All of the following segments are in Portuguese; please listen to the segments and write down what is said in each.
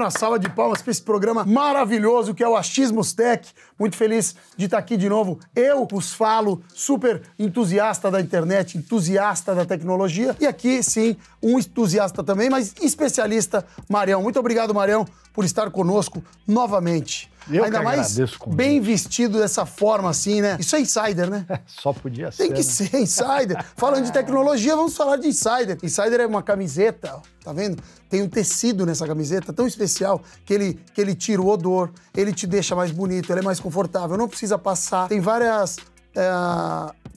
na a sala de palmas para esse programa maravilhoso que é o Achismos Tech. Muito feliz de estar aqui de novo. Eu os falo, super entusiasta da internet, entusiasta da tecnologia. E aqui, sim, um entusiasta também, mas especialista, Marião. Muito obrigado, Marião, por estar conosco novamente. Eu Ainda mais bem vestido dessa forma, assim, né? Isso é insider, né? só podia ser. Tem que né? ser insider. Falando de tecnologia, vamos falar de insider. Insider é uma camiseta, tá vendo? Tem um tecido nessa camiseta tão especial que ele, que ele tira o odor, ele te deixa mais bonito, ele é mais confortável, não precisa passar. Tem várias é,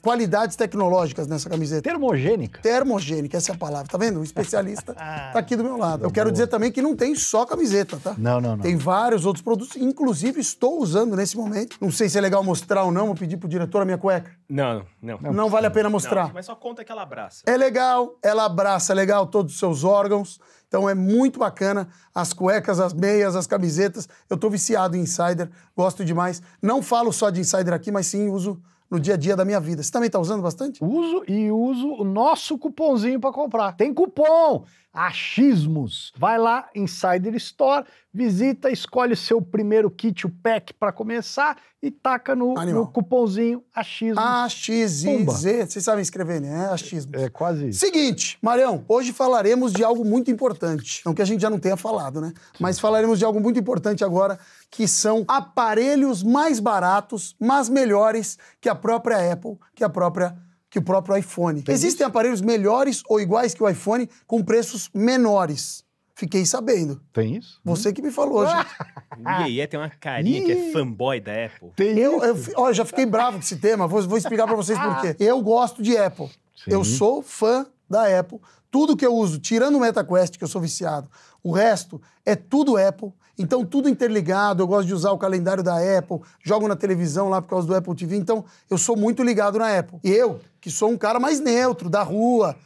qualidades tecnológicas nessa camiseta. Termogênica. Termogênica, essa é a palavra. Tá vendo? O especialista ah. tá aqui do meu lado. Eu quero dizer também que não tem só camiseta, tá? Não, não, não. Tem vários outros produtos. Inclusive, estou usando nesse momento. Não sei se é legal mostrar ou não. Vou pedir pro diretor a minha cueca. Não, não. Não, não vale a pena mostrar. Não, mas só conta que ela abraça. É legal, ela abraça é legal todos os seus órgãos. Então é muito bacana. As cuecas, as meias, as camisetas. Eu tô viciado em insider, gosto demais. Não falo só de insider aqui, mas sim uso no dia a dia da minha vida. Você também está usando bastante? Uso e uso o nosso cupomzinho para comprar. Tem cupom! achismos. Vai lá, Insider Store, visita, escolhe seu primeiro kit, o pack para começar e taca no, no cupomzinho achismos. AXIZ, vocês sabem escrever, né? Achismos. É, é quase isso. Seguinte, Marião, hoje falaremos de algo muito importante. Não que a gente já não tenha falado, né? Mas falaremos de algo muito importante agora, que são aparelhos mais baratos, mas melhores que a própria Apple, que a própria que o próprio iPhone. Tem Existem isso? aparelhos melhores ou iguais que o iPhone com preços menores. Fiquei sabendo. Tem isso? Você que me falou, hum. gente. E aí, é, tem uma carinha que é fanboy da Apple. Tem eu, eu, olha, já fiquei bravo com esse tema, vou, vou explicar para vocês por quê. Eu gosto de Apple. Sim. Eu sou fã da Apple. Tudo que eu uso, tirando o MetaQuest, que eu sou viciado, o resto é tudo Apple. Então, tudo interligado. Eu gosto de usar o calendário da Apple, jogo na televisão lá por causa do Apple TV. Então, eu sou muito ligado na Apple. E eu, que sou um cara mais neutro, da rua,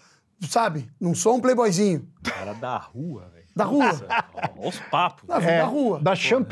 sabe? Não sou um playboyzinho. Cara da rua, velho. Da rua. os papos. Da, é, da rua. Da champs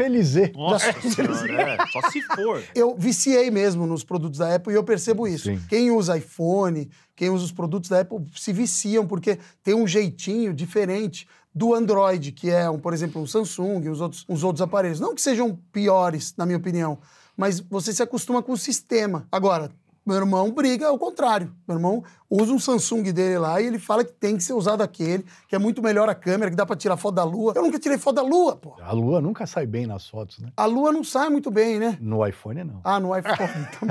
Nossa da senhora, é, só se for. Eu viciei mesmo nos produtos da Apple e eu percebo isso. Sim. Quem usa iPhone, quem usa os produtos da Apple se viciam porque tem um jeitinho diferente do Android, que é, um, por exemplo, um Samsung e os outros, os outros aparelhos. Não que sejam piores, na minha opinião, mas você se acostuma com o sistema. Agora, meu irmão briga ao contrário. Meu irmão usa um Samsung dele lá e ele fala que tem que ser usado aquele, que é muito melhor a câmera, que dá para tirar foto da lua. Eu nunca tirei foto da lua, pô. A lua nunca sai bem nas fotos, né? A lua não sai muito bem, né? No iPhone, não. Ah, no iPhone, então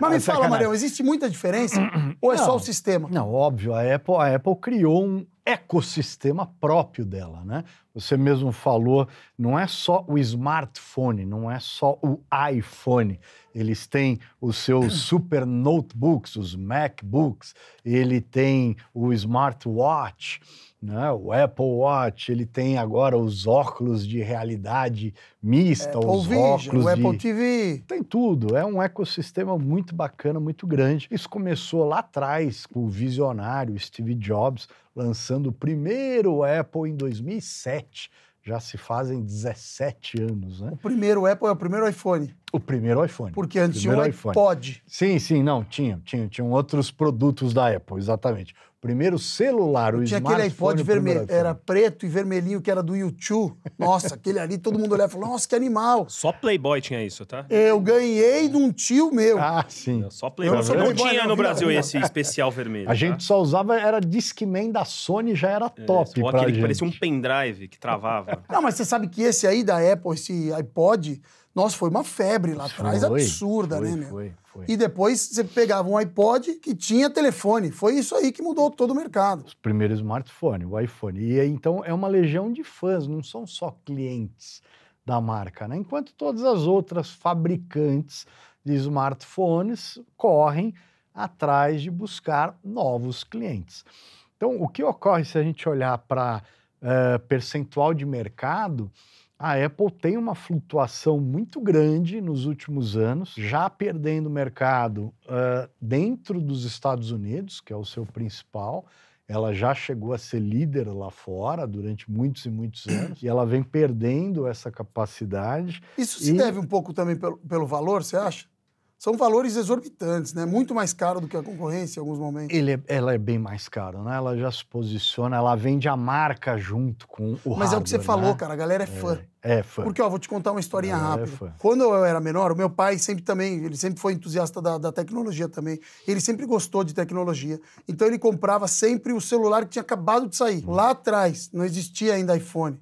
Mas me ah, fala, Marião, existe muita diferença ou é não, só o sistema? Não, óbvio, a Apple, a Apple criou um ecossistema próprio dela, né? Você mesmo falou, não é só o smartphone, não é só o iPhone. Eles têm os seus super notebooks, os MacBooks, ele tem o smartwatch, né? o Apple Watch, ele tem agora os óculos de realidade mista, Apple os Vision, óculos o Apple TV. Tem tudo, é um ecossistema muito bacana, muito grande. Isso começou lá atrás com o visionário Steve Jobs lançando o primeiro Apple em 2007 já se fazem 17 anos, né? O primeiro Apple é o primeiro iPhone. O primeiro iPhone. Porque antes tinha um iPhone. iPod. Sim, sim, não, tinha, tinha, tinha outros produtos da Apple, exatamente. Primeiro celular, o Tinha aquele iPod vermelho, era preto e vermelhinho, que era do YouTube. Nossa, aquele ali, todo mundo olhava e falou, nossa, que animal. Só Playboy tinha isso, tá? Eu ganhei de um tio meu. Ah, sim. só Playboy. não, não tinha no Brasil esse especial vermelho. A tá? gente só usava, era Discman da Sony, já era é, top Ou aquele gente. que parecia um pendrive que travava. Não, mas você sabe que esse aí da Apple, esse iPod nossa, foi uma febre lá atrás absurda, foi, né, meu? Foi, foi. E depois você pegava um iPod que tinha telefone. Foi isso aí que mudou todo o mercado. Os primeiros smartphones, o iPhone. E então é uma legião de fãs, não são só clientes da marca, né? Enquanto todas as outras fabricantes de smartphones correm atrás de buscar novos clientes. Então, o que ocorre se a gente olhar para uh, eh, percentual de mercado a Apple tem uma flutuação muito grande nos últimos anos, já perdendo mercado uh, dentro dos Estados Unidos, que é o seu principal. Ela já chegou a ser líder lá fora durante muitos e muitos anos, e ela vem perdendo essa capacidade. Isso se e... deve um pouco também pelo, pelo valor, você acha? são valores exorbitantes, né? Muito mais caro do que a concorrência em alguns momentos. Ele é, ela é bem mais cara, né? Ela já se posiciona, ela vende a marca junto com o Mas hardware, é o que você né? falou, cara, a galera é, é fã. É, fã. Porque, ó, vou te contar uma historinha é rápida. É Quando eu era menor, o meu pai sempre também, ele sempre foi entusiasta da, da, tecnologia também. Ele sempre gostou de tecnologia. Então ele comprava sempre o celular que tinha acabado de sair. Hum. Lá atrás, não existia ainda iPhone.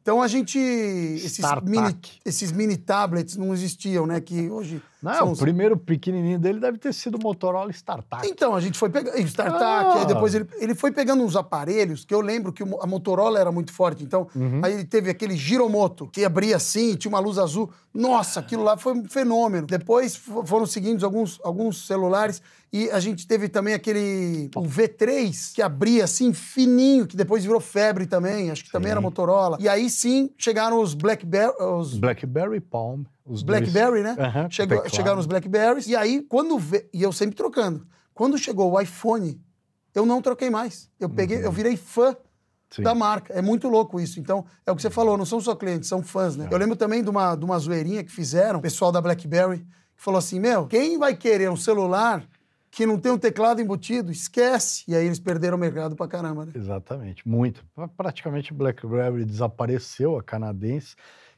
Então a gente. Esses mini, esses mini tablets não existiam, né? Que hoje não, né, São o os... primeiro pequenininho dele deve ter sido o Motorola Startup. Então, a gente foi pegando... Startup, ah. aí depois ele, ele foi pegando uns aparelhos, que eu lembro que a Motorola era muito forte, então, uhum. aí ele teve aquele giromoto, que abria assim, tinha uma luz azul. Nossa, aquilo lá foi um fenômeno. Depois foram seguindo alguns, alguns celulares, e a gente teve também aquele o V3 que abria assim fininho, que depois virou febre também, acho que sim. também era Motorola. E aí sim chegaram os Blackberry, os Blackberry Palm. Os Blackberry, né? Uhum, Chegou, teclado. Chegaram os Blackberries. E aí, quando. Ve... E eu sempre trocando. Quando chegou o iPhone, eu não troquei mais. Eu peguei, uhum. eu virei fã Sim. da marca. É muito louco isso. Então, é o que você falou, não são só clientes, são fãs, né? É. Eu lembro também de uma, de uma zoeirinha que fizeram, o pessoal da BlackBerry, que falou assim, meu, quem vai querer um celular que não tem um teclado embutido? Esquece! E aí eles perderam o mercado pra caramba, né? Exatamente, muito. Praticamente o BlackBerry desapareceu, a canadense,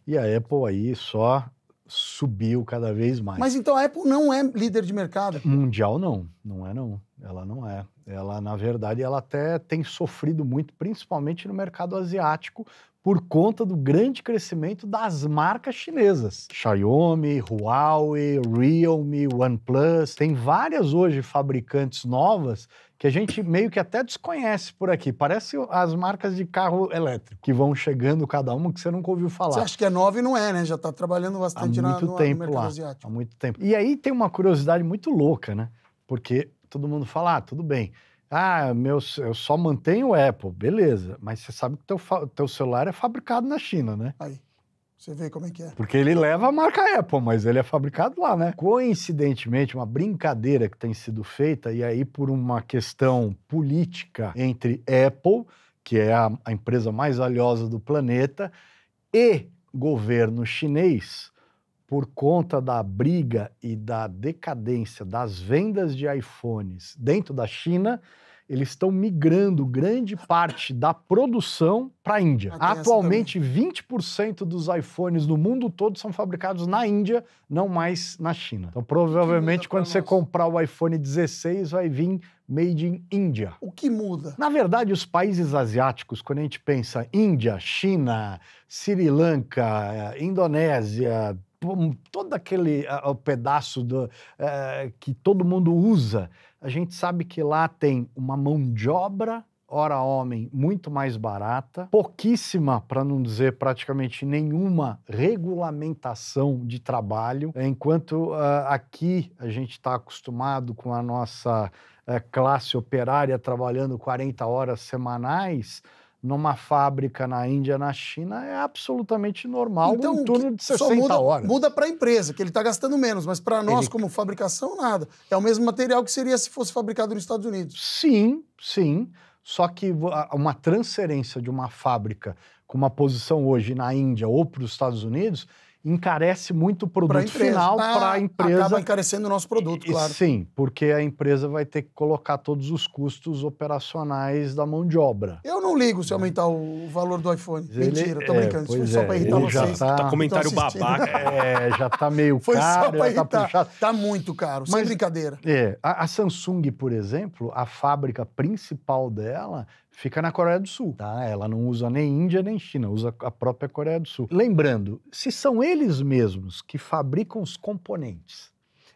e a Apple aí só subiu cada vez mais. Mas então a Apple não é líder de mercado? Mundial não, não é não. Ela não é. Ela, na verdade, ela até tem sofrido muito, principalmente no mercado asiático, por conta do grande crescimento das marcas chinesas. Xiaomi, Huawei, Realme, OnePlus, tem várias hoje fabricantes novas que a gente meio que até desconhece por aqui. Parece as marcas de carro elétrico que vão chegando cada uma que você nunca ouviu falar. Você acha que é nova e não é, né? Já está trabalhando bastante há muito na, no, tempo no mercado lá, asiático. Há muito tempo. E aí tem uma curiosidade muito louca, né? Porque todo mundo fala, ah, tudo bem. Ah, meu, eu só mantenho o Apple, beleza. Mas você sabe que teu, teu celular é fabricado na China, né? Aí. Você vê como é que é. Porque ele leva a marca Apple, mas ele é fabricado lá, né? Coincidentemente, uma brincadeira que tem sido feita, e aí por uma questão política entre Apple, que é a, a empresa mais valiosa do planeta, e governo chinês, por conta da briga e da decadência das vendas de iPhones dentro da China, eles estão migrando grande parte da produção para a Índia. Ah, Atualmente, 20% dos iPhones no mundo todo são fabricados na Índia, não mais na China. Então, provavelmente, quando você nós. comprar o iPhone 16, vai vir made in India. O que muda? Na verdade, os países asiáticos, quando a gente pensa Índia, China, Sri Lanka, eh, Indonésia, todo aquele uh, pedaço do, uh, que todo mundo usa a gente sabe que lá tem uma mão de obra hora homem muito mais barata, pouquíssima, para não dizer praticamente nenhuma regulamentação de trabalho, enquanto uh, aqui a gente está acostumado com a nossa uh, classe operária trabalhando 40 horas semanais numa fábrica na Índia, na China, é absolutamente normal então, turno de 60 só muda, horas. Muda para a empresa, que ele está gastando menos, mas para nós, ele... como fabricação, nada. É o mesmo material que seria se fosse fabricado nos Estados Unidos. Sim, sim. Só que uma transferência de uma fábrica com uma posição hoje na Índia ou para os Estados Unidos, encarece muito o produto final para a ah, empresa. Acaba encarecendo o nosso produto, e, claro. Sim, porque a empresa vai ter que colocar todos os custos operacionais da mão de obra. Eu não ligo se aumentar o valor do iPhone. Ele, Mentira, tô é, brincando. Foi é, só para irritar vocês. Tá, tá comentário babaca. É, já tá meio foi caro. Foi só para tá irritar. Tá, tá, muito caro, Mas, sem brincadeira. É, a, a Samsung, por exemplo, a fábrica principal dela fica na Coreia do Sul. Tá? Ela não usa nem Índia nem China, usa a própria Coreia do Sul. Lembrando, se são eles mesmos que fabricam os componentes,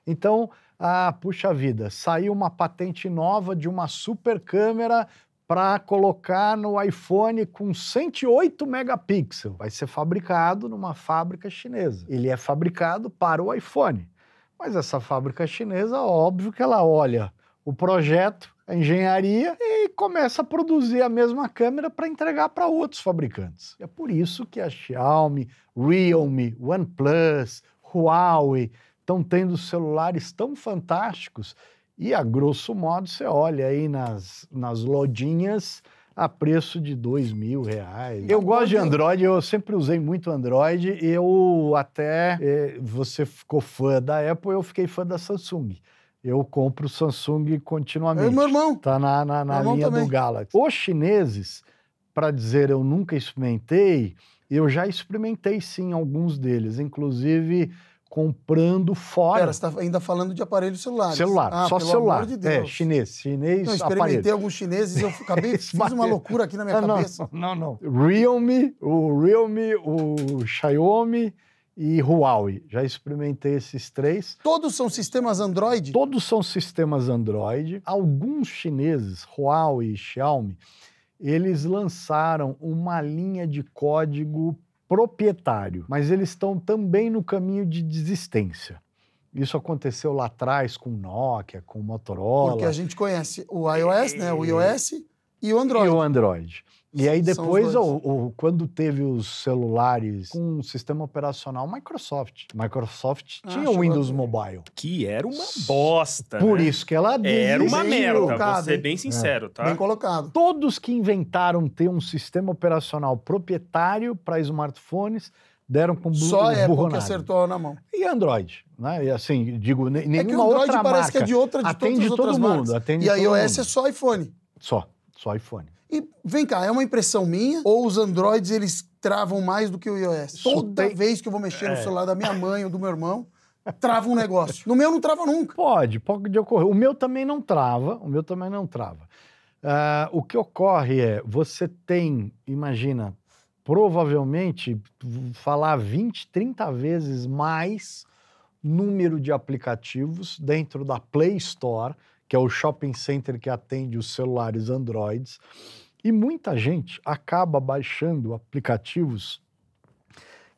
então, ah, puxa vida, saiu uma patente nova de uma super câmera para colocar no iPhone com 108 megapixels. Vai ser fabricado numa fábrica chinesa. Ele é fabricado para o iPhone. Mas essa fábrica chinesa, óbvio que ela olha o projeto a engenharia e começa a produzir a mesma câmera para entregar para outros fabricantes. É por isso que a Xiaomi, Realme, OnePlus, Huawei estão tendo celulares tão fantásticos e a grosso modo você olha aí nas, nas lojinhas a preço de dois mil reais. Eu gosto de Android, eu sempre usei muito Android. Eu até eh, você ficou fã da Apple, eu fiquei fã da Samsung eu compro Samsung continuamente. É meu irmão. Está na, na, na é linha do Galaxy. Os chineses, para dizer eu nunca experimentei, eu já experimentei sim alguns deles, inclusive comprando fora. Pera, você está ainda falando de aparelhos celulares. Celular, ah, só celular. Amor de Deus. É, chinês, chinês, Não, experimentei aparelho. alguns chineses, eu acabei, fiz uma loucura aqui na minha não, cabeça. Não, não, não. Realme, o Realme, o Xiaomi, e Huawei. Já experimentei esses três. Todos são sistemas Android? Todos são sistemas Android. Alguns chineses, Huawei e Xiaomi, eles lançaram uma linha de código proprietário, mas eles estão também no caminho de desistência. Isso aconteceu lá atrás com Nokia, com Motorola. Porque a gente conhece o iOS, né? O iOS e o Android. E o Android. E aí depois, o, o, quando teve os celulares com um sistema operacional Microsoft. Microsoft ah, tinha o Windows Mobile. Que era uma bosta. Por né? isso que ela Era uma merda, colocado, vou ser bem é. sincero, é. tá? Bem colocado. Todos que inventaram ter um sistema operacional proprietário para smartphones deram com Só burronado. é porque acertou na mão. E Android, né? E assim, digo, nenhuma é que o Android parece marca. que é de outra de atende todas as outras todo mundo, marcas. Atende e a iOS mundo. é só iPhone. Só, só iPhone. E vem cá, é uma impressão minha ou os Androids eles travam mais do que o iOS? Toda vez que eu vou mexer no é. celular da minha mãe ou do meu irmão, trava um negócio. No meu não trava nunca. Pode, pode ocorrer. O meu também não trava, o meu também não trava. Uh, o que ocorre é, você tem, imagina, provavelmente, falar 20, 30 vezes mais número de aplicativos dentro da Play Store que é o shopping center que atende os celulares Androids. E muita gente acaba baixando aplicativos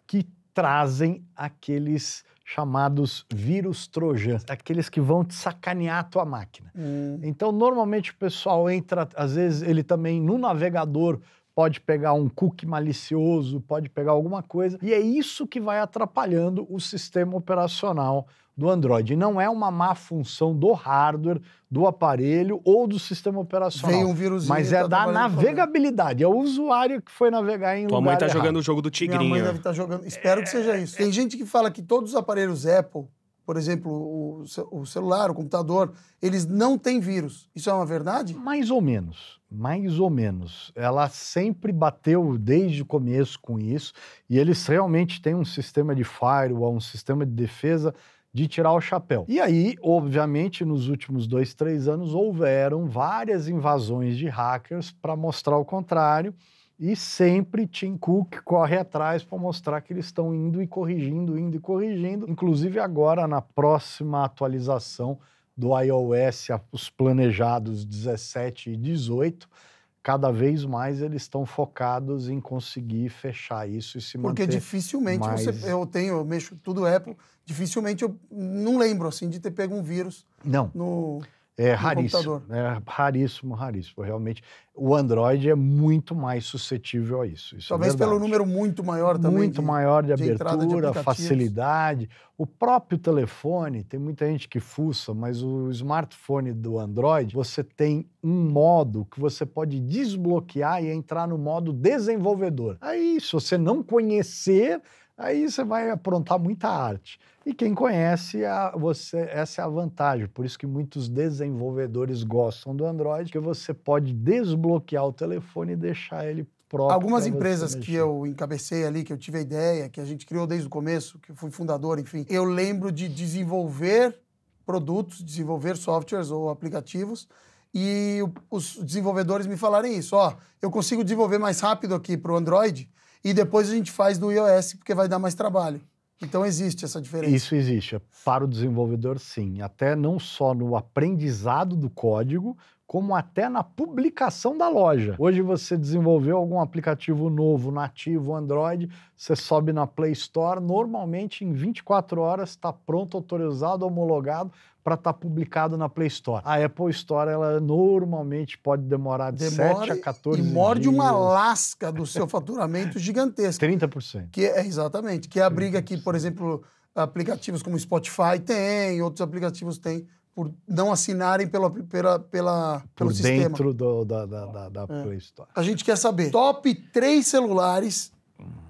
que trazem aqueles chamados vírus trojanos, aqueles que vão te sacanear a tua máquina. Hum. Então, normalmente o pessoal entra, às vezes ele também no navegador pode pegar um cookie malicioso, pode pegar alguma coisa. E é isso que vai atrapalhando o sistema operacional do Android. Não é uma má função do hardware, do aparelho ou do sistema operacional. Vem um vírus. Mas tá é tá da navegabilidade. É o usuário que foi navegar em Tua lugar mãe tá errado. jogando o jogo do tigrinho. Minha mãe deve estar tá jogando. Espero é... que seja isso. Tem gente que fala que todos os aparelhos Apple por exemplo, o, o, celular, o computador, eles não têm vírus. Isso é uma verdade? Mais ou menos, mais ou menos. Ela sempre bateu desde o começo com isso, e eles realmente têm um sistema de firewall, um sistema de defesa de tirar o chapéu. E aí, obviamente, nos últimos dois, três anos, houveram várias invasões de hackers para mostrar o contrário. E sempre Tim Cook corre atrás para mostrar que eles estão indo e corrigindo, indo e corrigindo. Inclusive agora na próxima atualização do iOS, os planejados 17 e 18, cada vez mais eles estão focados em conseguir fechar isso e se manter. Porque dificilmente mais... você, eu tenho, eu mexo tudo Apple, dificilmente eu não lembro assim de ter pego um vírus. Não. No... É raríssimo. É raríssimo, raríssimo. Realmente, o Android é muito mais suscetível a isso. isso é Talvez é pelo número muito maior também. Muito de, maior de, de abertura, de facilidade. O próprio telefone, tem muita gente que fuça, mas o smartphone do Android, você tem um modo que você pode desbloquear e entrar no modo desenvolvedor. Aí, se você não conhecer, Aí você vai aprontar muita arte. E quem conhece, a, você, essa é a vantagem. Por isso que muitos desenvolvedores gostam do Android, que você pode desbloquear o telefone e deixar ele próprio. Algumas empresas que eu encabecei ali, que eu tive a ideia, que a gente criou desde o começo, que eu fui fundador, enfim, eu lembro de desenvolver produtos, desenvolver softwares ou aplicativos e os desenvolvedores me falarem isso. Ó, eu consigo desenvolver mais rápido aqui para o Android e depois a gente faz do iOS, porque vai dar mais trabalho. Então existe essa diferença. Isso existe. Para o desenvolvedor, sim. Até não só no aprendizado do código, como até na publicação da loja. Hoje você desenvolveu algum aplicativo novo, nativo, Android, você sobe na Play Store, normalmente em 24 horas está pronto, autorizado, homologado para estar tá publicado na Play Store. A Apple Store, ela normalmente pode demorar de Demora 7 a 14 e morde dias. uma lasca do seu faturamento gigantesco. 30%. Que é, exatamente, que é a briga 30%. que, por exemplo, aplicativos como Spotify tem, outros aplicativos têm por não assinarem pela, pela, pela pelo por dentro do, da, da, da, da é. Play Store. A gente quer saber top 3 celulares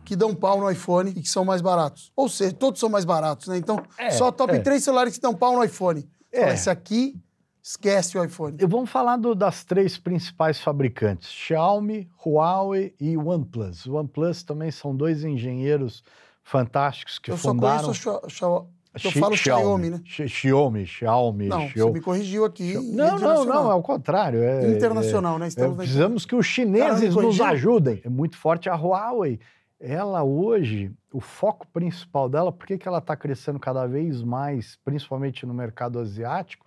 que dão pau no iPhone e que são mais baratos. Ou seja, todos são mais baratos, né? Então, é, só top é. 3 celulares que dão pau no iPhone. É. esse aqui, esquece o iPhone. E vamos falar do, das três principais fabricantes, Xiaomi, Huawei e OnePlus. OnePlus também são dois engenheiros fantásticos que Eu fundaram... Eu só conheço a Xiaomi. Eu então falo Xiaomi, né? Xiaomi, Xiaomi. Não, você me corrigiu aqui. Não, não, não, é o contrário. É, internacional, né? É, Estamos é, precisamos que os chineses nos ajudem. É muito forte a Huawei. Ela hoje, o foco principal dela, por que, que ela está crescendo cada vez mais, principalmente no mercado asiático?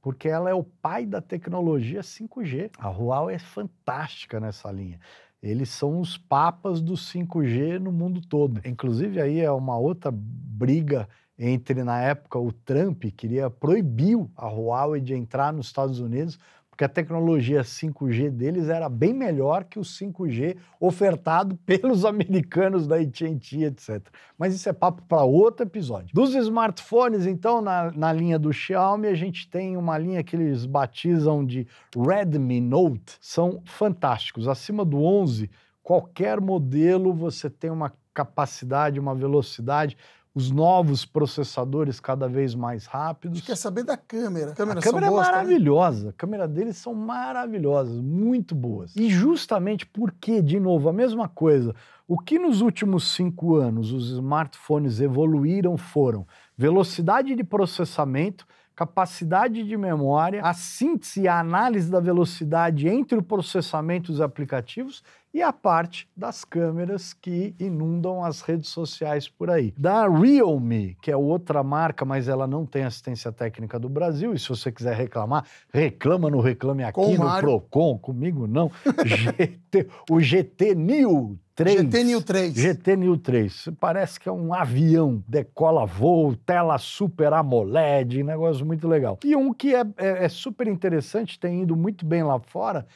Porque ela é o pai da tecnologia 5G. A Huawei é fantástica nessa linha eles são os papas do 5G no mundo todo. Inclusive, aí é uma outra briga entre, na época, o Trump queria proibiu a Huawei de entrar nos Estados Unidos, porque a tecnologia 5G deles era bem melhor que o 5G ofertado pelos americanos da AT&T, etc. Mas isso é papo para outro episódio. Dos smartphones, então, na, na linha do Xiaomi, a gente tem uma linha que eles batizam de Redmi Note. São fantásticos. Acima do 11, qualquer modelo você tem uma capacidade, uma velocidade os novos processadores cada vez mais rápidos. A gente quer saber da câmera. a câmera é boas, tá? maravilhosa. Né? A câmera deles são maravilhosas, muito boas. E justamente porque, de novo, a mesma coisa. O que nos últimos cinco anos os smartphones evoluíram foram velocidade de processamento, capacidade de memória, a síntese e a análise da velocidade entre o processamento e os aplicativos e a parte das câmeras que inundam as redes sociais por aí. Da Realme, que é outra marca, mas ela não tem assistência técnica do Brasil, e se você quiser reclamar, reclama no Reclame Aqui, Com no Mário. Procon, comigo não. GT, o GT New 3. GT New 3. GT New 3. Parece que é um avião, decola voo, tela super AMOLED, negócio muito legal. E um que é, é, é super interessante, tem ido muito bem lá fora,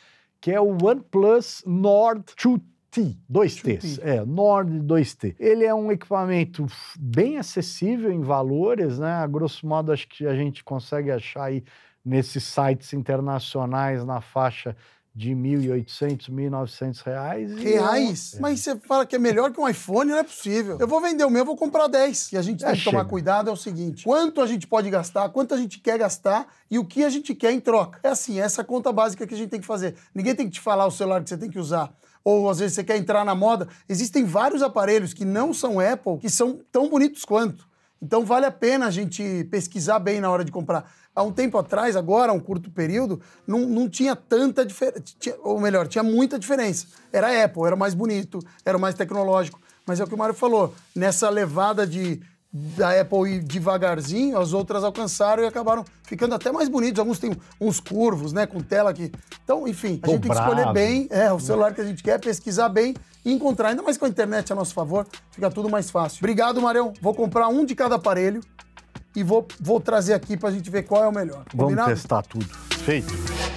que é o OnePlus Nord 2T. 2 T's, é, Nord 2T. Ele é um equipamento bem acessível em valores, né? A grosso modo, acho que a gente consegue achar aí nesses sites internacionais na faixa de 1.800, 1.900 reais. Reais? Eu... Mas você fala que é melhor que um iPhone, não é possível. Eu vou vender o meu, vou comprar 10. E a gente tem que chega. tomar cuidado é o seguinte, quanto a gente pode gastar, quanto a gente quer gastar e o que a gente quer em troca. É assim, é essa conta básica que a gente tem que fazer. Ninguém tem que te falar o celular que você tem que usar ou às vezes você quer entrar na moda. Existem vários aparelhos que não são Apple que são tão bonitos quanto. Então vale a pena a gente pesquisar bem na hora de comprar há um tempo atrás, agora, um curto período, não, não tinha tanta diferença. Ou melhor, tinha muita diferença. Era Apple, era mais bonito, era mais tecnológico. Mas é o que o Mário falou, nessa levada de da Apple ir devagarzinho, as outras alcançaram e acabaram ficando até mais bonitos. Alguns têm uns curvos, né, com tela aqui. Então, enfim, a gente tem que escolher bem é, o celular que a gente quer, pesquisar bem e encontrar. Ainda mais com a internet a nosso favor, fica tudo mais fácil. Obrigado, Marão. Vou comprar um de cada aparelho e vou, vou trazer aqui para a gente ver qual é o melhor. Vamos testar tudo. Feito.